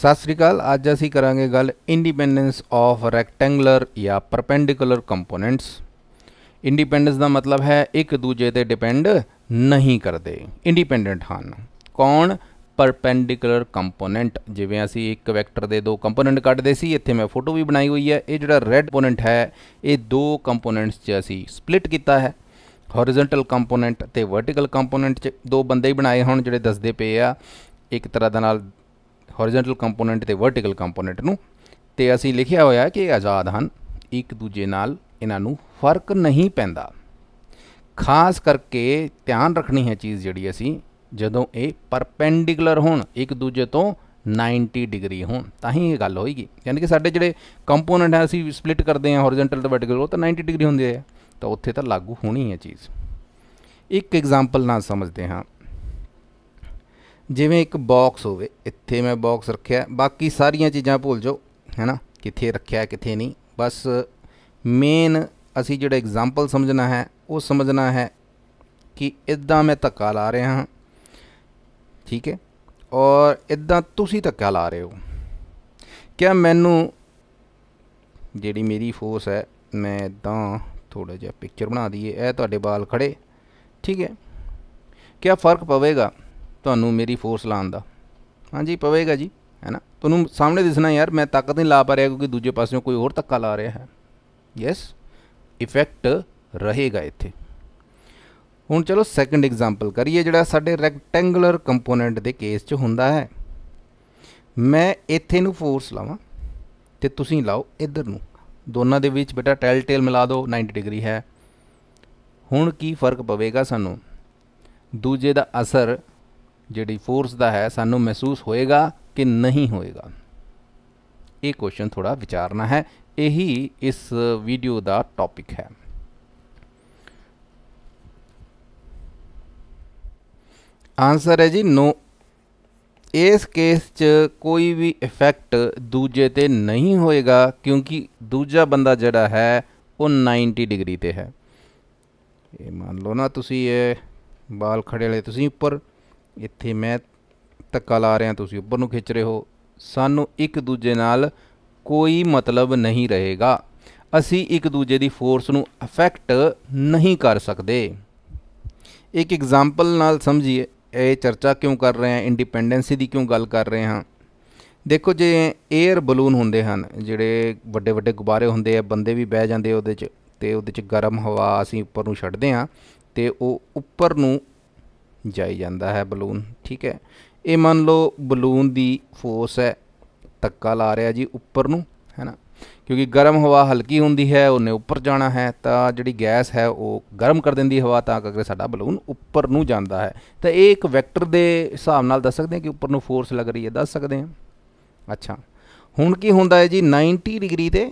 ਸਤਿ ਸ੍ਰੀ ਅਕਾਲ ਅੱਜ ਅਸੀਂ ਕਰਾਂਗੇ ਗੱਲ ਇੰਡੀਪੈਂਡੈਂਸ ਆਫ ਰੈਕਟੈਂਗੂਲਰ ਜਾਂ ਪਰਪੈਂਡੀਕੂਲਰ ਕੰਪੋਨੈਂਟਸ ਇੰਡੀਪੈਂਡੈਂਸ ਦਾ ਮਤਲਬ ਹੈ ਇੱਕ ਦੂਜੇ ਤੇ ਡਿਪੈਂਡ ਨਹੀਂ ਕਰਦੇ ਇੰਡੀਪੈਂਡੈਂਟ ਹਨ ਕੌਣ ਪਰਪੈਂਡੀਕੂਲਰ ਕੰਪੋਨੈਂਟ ਜਿਵੇਂ ਅਸੀਂ ਇੱਕ ਵੈਕਟਰ ਦੇ ਦੋ ਕੰਪੋਨੈਂਟ ਕੱਢਦੇ ਸੀ ਇੱਥੇ ਮੈਂ ਫੋਟੋ ਵੀ ਬਣਾਈ ਹੋਈ ਹੈ ਇਹ ਜਿਹੜਾ ਰੈੱਡ ਕੰਪੋਨੈਂਟ ਹੈ ਇਹ ਦੋ ਕੰਪੋਨੈਂਟਸ 'ਚ ਅਸੀਂ ਸਪਲਿਟ ਕੀਤਾ ਹੈ ਹੌਰੀਜ਼ੌਂਟਲ ਕੰਪੋਨੈਂਟ ਤੇ ਵਰਟੀਕਲ ਕੰਪੋਨੈਂਟ 'ਚ ਦੋ ਬੰਦੇ ਹੀ ਬਣਾਏ ਹੋਣ ਜਿਹੜੇ ਦੱਸਦੇ ਪਏ ਆ ਇੱਕ ਤਰ੍ਹਾਂ ਦਾ ਨਾਲ ਹੋਰੀਜ਼ੋਨਟਲ ਕੰਪੋਨੈਂਟ ਤੇ ਵਰਟੀਕਲ ਕੰਪੋਨੈਂਟ ਨੂੰ ਤੇ ਅਸੀਂ ਲਿਖਿਆ ਹੋਇਆ ਕਿ ਇਹ ਆਜ਼ਾਦ ਹਨ ਇੱਕ ਦੂਜੇ ਨਾਲ ਇਹਨਾਂ ਨੂੰ ਫਰਕ ਨਹੀਂ ਪੈਂਦਾ ਖਾਸ ਕਰਕੇ ਧਿਆਨ ਰੱਖਣੀ ਹੈ ਚੀਜ਼ ਜਿਹੜੀ ਅਸੀਂ ਜਦੋਂ ਇਹ ਪਰਪੈਂਡੀਕੂਲਰ ਹੋਣ ਇੱਕ ਦੂਜੇ ਤੋਂ 90 ਡਿਗਰੀ ਹੋਣ ਤਾਂ ਹੀ ਇਹ ਗੱਲ ਹੋਏਗੀ ਯਾਨੀ ਕਿ ਸਾਡੇ ਜਿਹੜੇ ਕੰਪੋਨੈਂਟ ਹੈ ਅਸੀਂ ਸਪਲਿਟ ਕਰਦੇ ਹਾਂ ਹੋਰੀਜ਼ੋਨਟਲ ਤੇ ਵਰਟੀਕਲ ਉਹ ਤਾਂ 90 ਡਿਗਰੀ ਹੁੰਦੇ ਆ ਤਾਂ ਉੱਥੇ ਤਾਂ ਲਾਗੂ ਹੋਣੀ ਹੈ ਚੀਜ਼ ਇੱਕ ਐਗਜ਼ਾਮਪਲ ਨਾਲ ਸਮਝਦੇ ਹਾਂ ਜਿਵੇਂ ਇੱਕ ਬਾਕਸ ਹੋਵੇ ਇੱਥੇ ਮੈਂ ਬਾਕਸ ਰੱਖਿਆ ਬਾਕੀ ਸਾਰੀਆਂ ਚੀਜ਼ਾਂ ਭੁੱਲ ਜਾਓ ਹੈਨਾ ਕਿੱਥੇ ਰੱਖਿਆ ਕਿੱਥੇ ਨਹੀਂ ਬਸ ਮੇਨ ਅਸੀਂ ਜਿਹੜਾ ਐਗਜ਼ਾਮਪਲ ਸਮਝਣਾ ਹੈ ਉਹ ਸਮਝਣਾ ਹੈ ਕਿ ਇਦਾਂ ਮੈਂ ਧੱਕਾ ਲਾ ਰਿਹਾ ਹਾਂ ਠੀਕ ਹੈ ਔਰ ਇਦਾਂ ਤੁਸੀਂ ਧੱਕਾ ਲਾ ਰਹੇ ਹੋ ਕਿਆ ਮੈਨੂੰ ਜਿਹੜੀ ਮੇਰੀ ਫੋਰਸ ਹੈ ਮੈਂ ਇਦਾਂ ਥੋੜਾ ਜਿਹਾ ਪਿਕਚਰ ਬਣਾ ਦਈਏ ਇਹ ਤੁਹਾਡੇ ਵਾਲ ਖੜੇ ਠੀਕ ਹੈ ਕਿਆ ਫਰਕ ਪਵੇਗਾ ਤੁਹਾਨੂੰ ਮੇਰੀ ਫੋਰਸ ਲਾਣ ਦਾ ਹਾਂਜੀ ਪਵੇਗਾ ਜੀ ਹੈ ਨਾ ਤੁਹਾਨੂੰ ਸਾਹਮਣੇ ਦਿਸਣਾ ਯਾਰ ਮੈਂ ਤਾਕਤ ਨਹੀਂ ਲਾ ਪਾ ਰਿਹਾ ਕਿਉਂਕਿ ਦੂਜੇ ਪਾਸਿਓਂ ਕੋਈ ਹੋਰ ਤੱਕਾ ਲਾ ਰਿਹਾ ਹੈ ਯੈਸ ਇਫੈਕਟ ਰਹੇਗਾ ਇੱਥੇ ਹੁਣ ਚਲੋ ਸੈਕੰਡ ਐਗਜ਼ਾਮਪਲ ਕਰੀਏ ਜਿਹੜਾ ਸਾਡੇ ਰੈਕਟੈਂਗੂਲਰ ਕੰਪੋਨੈਂਟ ਦੇ ਕੇਸ 'ਚ ਹੁੰਦਾ ਹੈ ਮੈਂ ਇੱਥੇ ਨੂੰ ਫੋਰਸ ਲਾਵਾਂ ਤੇ ਤੁਸੀਂ ਲਾਓ ਇੱਧਰ ਨੂੰ ਦੋਨਾਂ ਦੇ ਵਿੱਚ ਬੇਟਾ ਟੈਲ ਟੇਲ ਮਿਲਾ ਦਿਓ 90 ਡਿਗਰੀ ਹੈ ਹੁਣ ਕੀ ਫਰਕ ਪਵੇਗਾ ਸਾਨੂੰ ਦੂਜੇ ਦਾ ਅਸਰ ਜਿਹੜੀ ਫੋਰਸ ਦਾ ਹੈ ਸਾਨੂੰ ਮਹਿਸੂਸ ਹੋਏਗਾ ਕਿ ਨਹੀਂ ਹੋਏਗਾ ਇਹ ਕੁਐਸਚਨ ਥੋੜਾ ਵਿਚਾਰਨਾ ਹੈ ਇਹੀ ਇਸ ਵੀਡੀਓ ਦਾ ਟੌਪਿਕ ਹੈ ਆਨਸਰ ਹੈ ਜੀ ਨੋ ਇਸ ਕੇਸ 'ਚ ਕੋਈ ਵੀ ਇਫੈਕਟ ਦੂਜੇ ਤੇ ਨਹੀਂ ਹੋਏਗਾ ਕਿਉਂਕਿ ਦੂਜਾ ਬੰਦਾ ਜਿਹੜਾ ਹੈ ਉਹ 90 ਡਿਗਰੀ ਤੇ ਹੈ ਇਹ ਮੰਨ ਲਓ ਨਾ ਤੁਸੀਂ ਇਹ ਬਾਲ ਖੜੇ ਵਾਲੇ ਤੁਸੀਂ ਉੱਪਰ ਇੱਥੇ ਮੈਂ ਤੱਕਾ ਲਾ ਰਿਹਾ ਤੁਸੀਂ ਉੱਪਰ ਨੂੰ ਖਿੱਚ ਰਹੇ ਹੋ ਸਾਨੂੰ ਇੱਕ ਦੂਜੇ ਨਾਲ ਕੋਈ ਮਤਲਬ ਨਹੀਂ ਰਹੇਗਾ ਅਸੀਂ ਇੱਕ ਦੂਜੇ ਦੀ ਫੋਰਸ ਨੂੰ ਅਫੈਕਟ ਨਹੀਂ ਕਰ ਸਕਦੇ ਇੱਕ ਐਗਜ਼ਾਮਪਲ ਨਾਲ ਸਮਝੀਏ ਇਹ ਚਰਚਾ ਕਿਉਂ ਕਰ ਰਹੇ ਹਾਂ ਇੰਡੀਪੈਂਡੈਂਸੀ ਦੀ ਕਿਉਂ ਗੱਲ ਕਰ ਰਹੇ ਹਾਂ ਦੇਖੋ ਜੇ 에ਅਰ ਬਲੂਨ ਹੁੰਦੇ ਹਨ ਜਿਹੜੇ ਵੱਡੇ ਵੱਡੇ ਗੁਬਾਰੇ ਹੁੰਦੇ ਆ ਬੰਦੇ ਵੀ ਬਹਿ ਜਾਂਦੇ ਉਹਦੇ 'ਚ ਤੇ ਉਹਦੇ 'ਚ ਗਰਮ ਹਵਾ ਅਸੀਂ ਉੱਪਰ ਨੂੰ ਛੱਡਦੇ ਆ ਤੇ ਉਹ ਉੱਪਰ ਨੂੰ ਜਾਈ ਜਾਂਦਾ ਹੈ ਬਲੂਨ ਠੀਕ ਹੈ ਇਹ ਮੰਨ ਲਓ ਬਲੂਨ ਦੀ ਫੋਰਸ ਹੈ ਤੱਕਾ ਲਾ ਰਿਹਾ ਜੀ ਉੱਪਰ ਨੂੰ ਹੈਨਾ ਕਿਉਂਕਿ ਗਰਮ ਹਵਾ ਹਲਕੀ ਹੁੰਦੀ ਹੈ ਉਹਨੇ ਉੱਪਰ ਜਾਣਾ ਹੈ ਤਾਂ ਜਿਹੜੀ ਗੈਸ ਹੈ ਉਹ ਗਰਮ ਕਰ ਦਿੰਦੀ ਹਵਾ ਤਾਂ ਕਰਕੇ ਸਾਡਾ ਬਲੂਨ ਉੱਪਰ ਨੂੰ ਜਾਂਦਾ ਹੈ ਤਾਂ ਇਹ ਇੱਕ ਵੈਕਟਰ ਦੇ ਹਿਸਾਬ ਨਾਲ ਦੱਸ ਸਕਦੇ ਹਾਂ ਕਿ ਉੱਪਰ ਨੂੰ ਫੋਰਸ ਲੱਗ ਰਹੀ ਹੈ ਦੱਸ ਸਕਦੇ ਹਾਂ ਅੱਛਾ ਹੁਣ ਕੀ ਹੁੰਦਾ ਹੈ ਜੀ 90 ਡਿਗਰੀ ਤੇ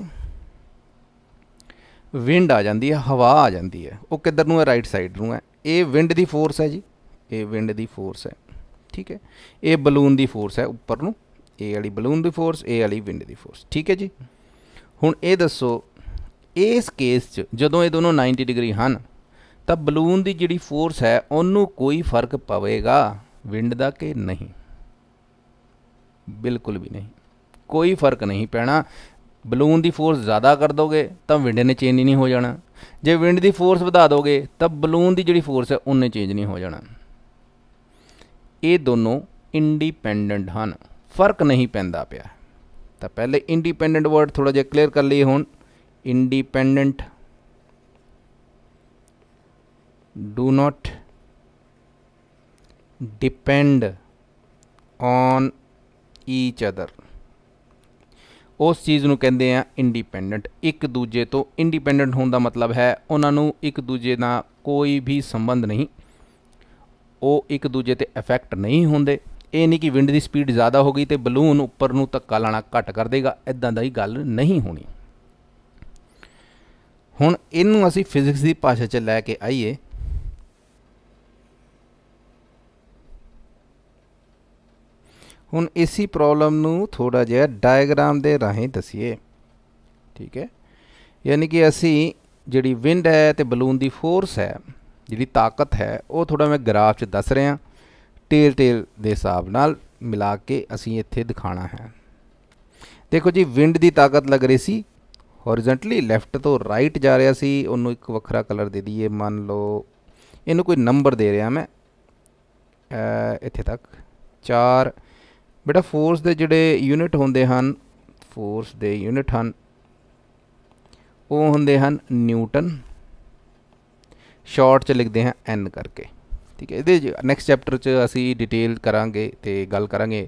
ਵਿੰਡ ਆ ਜਾਂਦੀ ਹੈ ਹਵਾ ਆ ਜਾਂਦੀ ਹੈ ਉਹ ਕਿੱਧਰ ਨੂੰ ਹੈ ਰਾਈਟ ਸਾਈਡ ਨੂੰ ਹੈ ਇਹ ਵਿੰਡ ਦੀ ਫੋਰਸ ਹੈ ਜੀ ਇਹ ਵਿੰਡ ਦੀ ਫੋਰਸ ਹੈ ਠੀਕ ਹੈ ਇਹ ਬਲੂਨ ਦੀ ਫੋਰਸ ਹੈ ਉੱਪਰ ਨੂੰ ਇਹ ਵਾਲੀ ਬਲੂਨ ਦੀ ਫੋਰਸ ਇਹ ਵਾਲੀ ਵਿੰਡ ਦੀ ਫੋਰਸ ਠੀਕ ਹੈ ਜੀ ਹੁਣ ਇਹ ਦੱਸੋ ਇਸ ਕੇਸ 'ਚ ਜਦੋਂ ਇਹ ਦੋਨੋਂ 90 ਡਿਗਰੀ ਹਨ ਤਾਂ ਬਲੂਨ ਦੀ ਜਿਹੜੀ ਫੋਰਸ ਹੈ ਉਹਨੂੰ ਕੋਈ ਫਰਕ ਪਵੇਗਾ ਵਿੰਡ ਦਾ ਕਿ ਨਹੀਂ ਬਿਲਕੁਲ ਵੀ ਨਹੀਂ ਕੋਈ ਫਰਕ ਨਹੀਂ ਪੈਣਾ ਬਲੂਨ ਦੀ ਫੋਰਸ ਜ਼ਿਆਦਾ ਕਰ ਦੋਗੇ ਤਾਂ ਵਿੰਡ ਨੇ ਚੇਂਜ ਨਹੀਂ ਹੋ ਜਾਣਾ ਜੇ ਵਿੰਡ ਦੀ ਫੋਰਸ ਵਧਾ ਦੋਗੇ ਤਾਂ ਬਲੂਨ ਦੀ ਜਿਹੜੀ ਫੋਰਸ ਹੈ ਉਹਨੇ ਚੇਂਜ ਨਹੀਂ ਹੋ ਜਾਣਾ ਇਹ ਦੋਨੋਂ ਇੰਡੀਪੈਂਡੈਂਟ ਹਨ ਫਰਕ ਨਹੀਂ ਪੈਂਦਾ ਪਿਆ ਤਾਂ ਪਹਿਲੇ ਇੰਡੀਪੈਂਡੈਂਟ ਵਰਡ ਥੋੜਾ ਜਿਹਾ ਕਲੀਅਰ ਕਰ ਲਈਏ ਹੁਣ independent do not depend on each other ਉਸ ਚੀਜ਼ ਨੂੰ ਕਹਿੰਦੇ ਆ ਇੰਡੀਪੈਂਡੈਂਟ ਇੱਕ ਦੂਜੇ ਤੋਂ ਇੰਡੀਪੈਂਡੈਂਟ ਹੋਣ ਦਾ ਮਤਲਬ ਹੈ ਉਹਨਾਂ ਨੂੰ ਇੱਕ ਦੂਜੇ ਨਾਲ ਕੋਈ ਵੀ ਸੰਬੰਧ ਨਹੀਂ ਉਹ ਇੱਕ ਦੂਜੇ ਤੇ ਇਫੈਕਟ ਨਹੀਂ ਹੁੰਦੇ ਇਹ ਨਹੀਂ ਕਿ ਵਿੰਡ ਦੀ ਸਪੀਡ ਜ਼ਿਆਦਾ ਹੋ ਗਈ ਤੇ ਬਲੂਨ ਉੱਪਰ ਨੂੰ ਧੱਕਾ ਲਾਣਾ ਘੱਟ ਕਰ ਦੇਗਾ ਇਦਾਂ ਦਾ ਹੀ ਗੱਲ ਨਹੀਂ ਹੋਣੀ ਹੁਣ ਇਹਨੂੰ ਅਸੀਂ ਫਿਜ਼ਿਕਸ ਦੀ ਭਾਸ਼ਾ 'ਚ ਲੈ ਕੇ ਆਈਏ ਹੁਣ ਇਸੀ ਪ੍ਰੋਬਲਮ ਨੂੰ ਥੋੜਾ ਜਿਹਾ ਡਾਇਗਰਾਮ ਦੇ ਰਾਹੀਂ ਦਸੀਏ ਠੀਕ ਹੈ ਯਾਨੀ ਕਿ ਅਸੀਂ ਜਿਹੜੀ ਵਿੰਡ ਹੈ ਤੇ ਬਲੂਨ ਦੀ ਫੋਰਸ ਹੈ ਜਿਹੜੀ ਤਾਕਤ ਹੈ ਉਹ ਥੋੜਾ ਮੈਂ ਗ੍ਰਾਫ 'ਚ ਦੱਸ ਰਿਹਾ ਟੇਲ ਟੇਲ ਦੇ ਹਿਸਾਬ ਨਾਲ ਮਿਲਾ ਕੇ ਅਸੀਂ ਇੱਥੇ ਦਿਖਾਣਾ ਹੈ ਦੇਖੋ ਜੀ ਵਿੰਡ ਦੀ ਤਾਕਤ ਲੱਗ ਰਹੀ ਸੀ ਹੌਰੀਜ਼ਨਟਲੀ ਲੈਫਟ ਤੋਂ ਰਾਈਟ ਜਾ ਰਿਹਾ ਸੀ ਉਹਨੂੰ ਇੱਕ ਵੱਖਰਾ ਕਲਰ ਦੇ ਦਈਏ ਮੰਨ ਲਓ ਇਹਨੂੰ ਕੋਈ ਨੰਬਰ ਦੇ ਰਿਹਾ ਮੈਂ ਇੱਥੇ ਤੱਕ 4 ਬੇਟਾ ਫੋਰਸ ਦੇ ਜਿਹੜੇ ਯੂਨਿਟ ਹੁੰਦੇ ਹਨ ਫੋਰਸ ਦੇ ਯੂਨਿਟ ਹਨ ਉਹ ਹੁੰਦੇ ਹਨ ਨਿਊਟਨ ਸ਼ਾਰਟ ਚ ਲਿਖਦੇ ਹਾਂ ਐਨ ਕਰਕੇ ਠੀਕ ਹੈ ਇਹਦੇ ਨੈਕਸਟ ਚੈਪਟਰ ਚ ਅਸੀਂ ਡਿਟੇਲ ਕਰਾਂਗੇ ਤੇ ਗੱਲ ਕਰਾਂਗੇ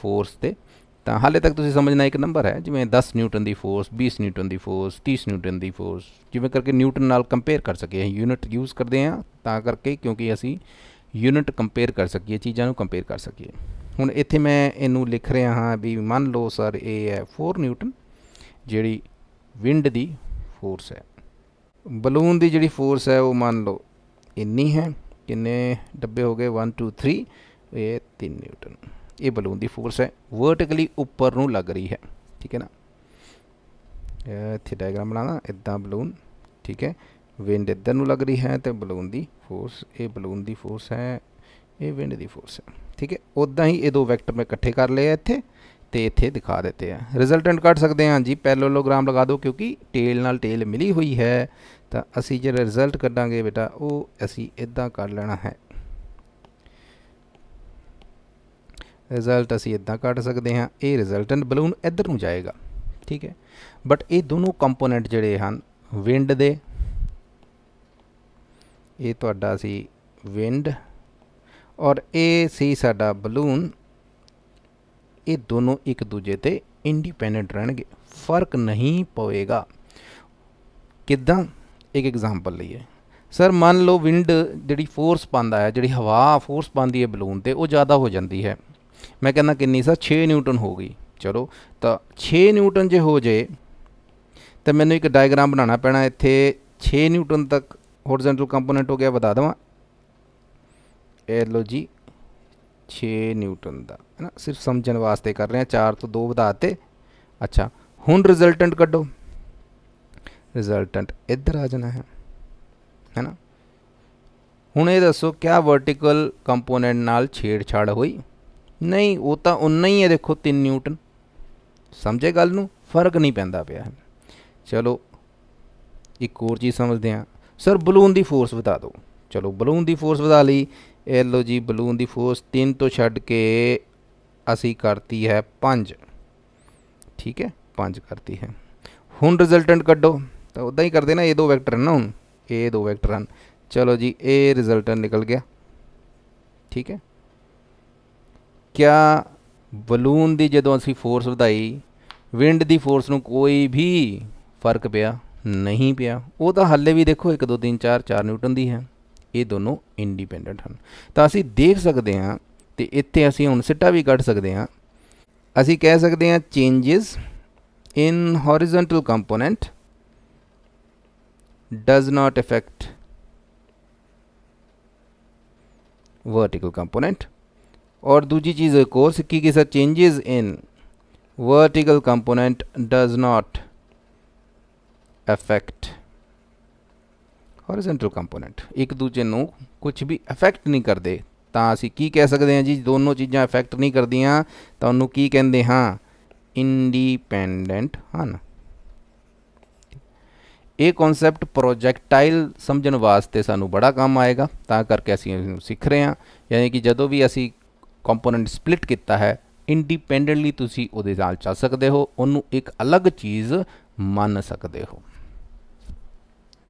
ਫੋਰਸ ਤੇ ਤਾਂ ਹਾਲੇ ਤੱਕ ਤੁਸੀਂ ਸਮਝਣਾ ਇੱਕ ਨੰਬਰ ਹੈ ਜਿਵੇਂ 10 ਨਿਊਟਨ ਦੀ ਫੋਰਸ 20 ਨਿਊਟਨ ਦੀ ਫੋਰਸ 30 ਨਿਊਟਨ ਦੀ ਫੋਰਸ ਜਿਵੇਂ ਕਰਕੇ ਨਿਊਟਨ ਨਾਲ ਕੰਪੇਅਰ ਕਰ ਸਕੀਏ ਯੂਨਿਟ ਯੂਜ਼ ਕਰਦੇ ਹਾਂ ਤਾਂ ਕਰਕੇ ਕਿਉਂਕਿ ਅਸੀਂ ਯੂਨਿਟ ਕੰਪੇਅਰ ਕਰ ਸਕੀਏ ਚੀਜ਼ਾਂ ਨੂੰ ਕੰਪੇਅਰ ਕਰ ਸਕੀਏ ਹੁਣ ਇੱਥੇ ਮੈਂ ਇਹਨੂੰ ਲਿਖ ਰਿਹਾ ਹਾਂ ਵੀ ਮੰਨ ਲਓ ਸਰ ਇਹ ਹੈ 4 ਨਿਊਟਨ ਜਿਹੜੀ ਵਿੰਡ ਦੀ ਫੋਰਸ ਹੈ ਬਲੂਨ ਦੀ ਜਿਹੜੀ ਫੋਰਸ ਹੈ ਉਹ ਮੰਨ ਲਓ ਇੰਨੀ ਹੈ ਕਿੰਨੇ ਡੱਬੇ ਹੋ ਗਏ 1 2 3 ਇਹ 3 ਨਿਊਟਨ ਇਹ ਬਲੂਨ ਦੀ ਫੋਰਸ ਹੈ ਵਰਟੀਕਲੀ ਉੱਪਰ ਨੂੰ ਲੱਗ ਰਹੀ ਹੈ ਠੀਕ ਹੈ ਨਾ ਇੱਥੇ ਡਾਇਗਰਾਮ ਬਣਾਣਾ ਇਦਾਂ ਬਲੂਨ ਠੀਕ ਹੈ ਵਿੰਡ ਇਧਰ ਨੂੰ ਲੱਗ ਰਹੀ ਹੈ ਤੇ ਬਲੂਨ ਦੀ ਫੋਰਸ ਇਹ ਬਲੂਨ ਦੀ ਫੋਰਸ ਹੈ ਇਹ ਵਿੰਡ ਦੀ ਫੋਰਸ ਹੈ ਠੀਕ ਹੈ ਉਦਾਂ ਹੀ ਇਹ ਦੋ ਵੈਕਟਰ ਮੈਂ ਇਕੱਠੇ ਕਰ ਲਏ ਇੱਥੇ ਤੇ ਇੱਥੇ ਦਿਖਾ ਦਿੱਤੇ ਆ ਰਿਜ਼ਲਟੈਂਟ ਕੱਢ ਸਕਦੇ ਹਾਂ ਜੀ ਪੈਰਲਲੋਗ੍ਰਾਮ ਲਗਾ ਦਿਓ ਕਿਉਂਕਿ ਟੇਲ ਨਾਲ ਟੇਲ ਮਿਲੀ ਹੋਈ ਹੈ ਤਾਂ ਅਸੀਂ ਜਿਹੜਾ ਰਿਜ਼ਲਟ ਕੱਢਾਂਗੇ ਬੇਟਾ ਉਹ ਅਸੀਂ ਇਦਾਂ ਕਰ ਲੈਣਾ ਹੈ ਰਿਜ਼ਲਟ ਅਸੀਂ ਇਦਾਂ ਕੱਢ ਸਕਦੇ ਹਾਂ ਇਹ ਰਿਜ਼ਲਟੈਂਟ ਬਲੂਨ ਇੱਧਰ ਨੂੰ ਜਾਏਗਾ ਠੀਕ ਹੈ ਬਟ ਇਹ ਦੋਨੋਂ ਕੰਪੋਨੈਂਟ ਜਿਹੜੇ ਹਨ ਵਿੰਡ ਦੇ ਇਹ ਤੁਹਾਡਾ ਸੀ ਵਿੰਡ ਔਰ ਇਹ ਸੀ ਸਾਡਾ ਬਲੂਨ ਇਹ ਦੋਨੋਂ ਇੱਕ ਦੂਜੇ ਤੇ ਇੰਡੀਪੈਂਡੈਂਟ ਰਹਿਣਗੇ ਫਰਕ ਨਹੀਂ ਪਵੇਗਾ ਕਿਦਾਂ ਇੱਕ ਐਗਜ਼ਾਮਪਲ ਲਈਏ ਸਰ ਮੰਨ ਲਓ ਵਿੰਡ ਜਿਹੜੀ ਫੋਰਸ ਪਾਉਂਦਾ ਹੈ ਜਿਹੜੀ ਹਵਾ ਫੋਰਸ ਪਾਉਂਦੀ ਹੈ ਬਲੂਨ ਤੇ ਉਹ ਜ਼ਿਆਦਾ ਹੋ ਜਾਂਦੀ ਹੈ ਮੈਂ ਕਹਿੰਦਾ ਕਿੰਨੀ ਸਰ 6 ਨਿਊਟਨ ਹੋ ਗਈ ਚਲੋ ਤਾਂ 6 ਨਿਊਟਨ ਜੇ ਹੋ ਜੇ ਤਾਂ ਮੈਨੂੰ ਇੱਕ ਡਾਇਗ੍ਰਾਮ ਬਣਾਉਣਾ ਪੈਣਾ ਇੱਥੇ 6 ਨਿਊਟਨ ਤੱਕ ਹੋਰੀਜ਼ੋਨਟਲ ਕੰਪੋਨੈਂਟ ਹੋ ਗਿਆ ਵਧਾ ਦਵਾਂ ਇਹ ਲੋ ਜੀ 6 ਨਿਊਟਨ ਦਾ ਹੈ ਨਾ ਸਿਰਫ ਸਮਝਣ ਵਾਸਤੇ ਕਰ ਰਹੇ ਆ 4 ਤੋਂ 2 ਵਧਾਤੇ ਅੱਛਾ ਹੁਣ ਰਿਜ਼ਲਟੈਂਟ ਕੱਢੋ ਰਿਜ਼ਲਟੈਂਟ ਇੱਧਰ ਆ ਜਾਣਾ ਹੈ ਹੈ ਨਾ ਹੁਣ ਇਹ ਦੱਸੋ ਕਿਆ ਵਰਟੀਕਲ ਕੰਪੋਨੈਂਟ ਨਾਲ ਛੇੜਛਾੜ ਹੋਈ ਨਹੀਂ ਉਹ ਤਾਂ ਉਨਾ ਹੀ ਹੈ ਦੇਖੋ 3 ਨਿਊਟਨ ਸਮਝੇ ਗੱਲ ਨੂੰ ਫਰਕ ਨਹੀਂ ਪੈਂਦਾ ਪਿਆ ਚਲੋ ਇੱਕ ਹੋਰ ਚੀਜ਼ ਸਮਝਦੇ ਆ ਸਰ ਬਲੂਨ ਦੀ ਫੋਰਸ ਵਧਾ ਦਿਓ ਚਲੋ ਬਲੂਨ ਦੀ ਫੋਰਸ ਵਧਾ ਲਈ ਇਹ ਲੋ ਜੀ ਬਲੂਨ ਦੀ ਫੋਰਸ 3 ਤੋਂ ਛੱਡ ਕੇ ਅਸੀਂ ਕਰਤੀ ਹੈ 5 ਠੀਕ ਹੈ 5 ਕਰਤੀ ਹੈ ਹੁਣ ਰਿਜ਼ਲਟੈਂਟ ਕੱਢੋ ਤਾਂ ਉਦਾਂ ਹੀ ਕਰਦੇ ਨਾ ਇਹ ਦੋ ਵੈਕਟਰ ਹਨ ਨਾ ਹੁਣ ਇਹ ਦੋ ਵੈਕਟਰ ਹਨ ਚਲੋ ਜੀ ਇਹ ਰਿਜ਼ਲਟੈਂਟ ਨਿਕਲ ਗਿਆ ਠੀਕ ਹੈ ਕਿਆ ਬਲੂਨ ਦੀ ਜਦੋਂ ਅਸੀਂ ਫੋਰਸ ਵਧਾਈ ਵਿੰਡ ਦੀ ਫੋਰਸ ਨੂੰ ਕੋਈ ਵੀ ਫਰਕ ਪਿਆ ਨਹੀਂ ਪਿਆ ਉਹ ਤਾਂ ਹੱਲੇ ਵੀ ਦੇਖੋ 1 2 3 4 4 ਨਿਊਟਨ ਦੀ ਹੈ ये दोनों इंडिपेंडेंट हैं तो असी देख सकते हैं तो इतने असी हूँ सिटा भी कड़ सकते हैं असी कह सकते हैं changes in horizontal component does not effect vertical component और दूजी चीज़ एक और सीखी कि सर changes in vertical component does not affect horizontal component ਇੱਕ ਦੂਜੇ ਨੂੰ ਕੁਝ ਵੀ ਅਫੈਕਟ ਨਹੀਂ ਕਰਦੇ ਤਾਂ ਅਸੀਂ ਕੀ ਕਹਿ ਸਕਦੇ ਹਾਂ ਜੀ ਦੋਨੋਂ ਚੀਜ਼ਾਂ ਅਫੈਕਟ ਨਹੀਂ ਕਰਦੀਆਂ ਤਾਂ ਉਹਨੂੰ ਕੀ ਕਹਿੰਦੇ ਹਾਂ ਇੰਡੀਪੈਂਡੈਂਟ ਹਨ ਇਹ ਕਨਸੈਪਟ ਪ੍ਰੋਜੈਕਟਾਈਲ ਸਮਝਣ ਵਾਸਤੇ ਸਾਨੂੰ ਬੜਾ ਕੰਮ ਆਏਗਾ ਤਾਂ ਕਰਕੇ ਅਸੀਂ ਸਿੱਖ ਰਹੇ ਹਾਂ ਯਾਨੀ ਕਿ ਜਦੋਂ ਵੀ ਅਸੀਂ ਕੰਪੋਨੈਂਟ ਸਪਲਿਟ ਕੀਤਾ ਹੈ ਇੰਡੀਪੈਂਡੈਂਟਲੀ ਤੁਸੀਂ ਉਹਦੇ ਨਾਲ ਚੱਲ ਸਕਦੇ ਹੋ ਉਹਨੂੰ ਇੱਕ ਅਲੱਗ ਚੀਜ਼ ਮੰਨ ਸਕਦੇ ਹੋ